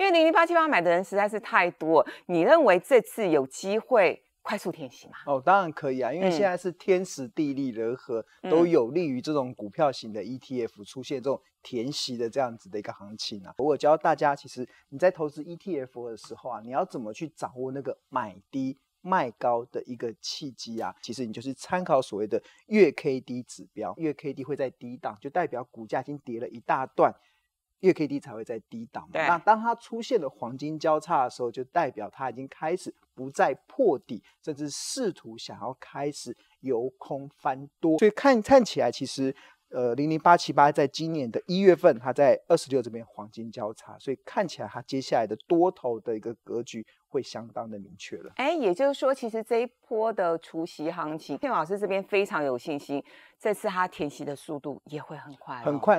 因为零零八七八买的人实在是太多，你认为这次有机会快速填息吗？哦，当然可以啊，因为现在是天时地利人和，都有利于这种股票型的 ETF 出现这种填息的这样子的一个行情啊。我教大家，其实你在投资 ETF 的时候啊，你要怎么去掌握那个买低卖高的一个契机啊？其实你就是参考所谓的月 KD 指标，月 KD 会在低档，就代表股价已经跌了一大段。月 K D 才会在低档，那当它出现了黄金交叉的时候，就代表它已经开始不再破底，甚至试图想要开始由空翻多。所以看看起来，其实呃零零八七八在今年的一月份，它在二十六这边黄金交叉，所以看起来它接下来的多头的一个格局会相当的明确了。哎，也就是说，其实这一波的除夕行情，天老师这边非常有信心，这次它填息的速度也会很快，很快。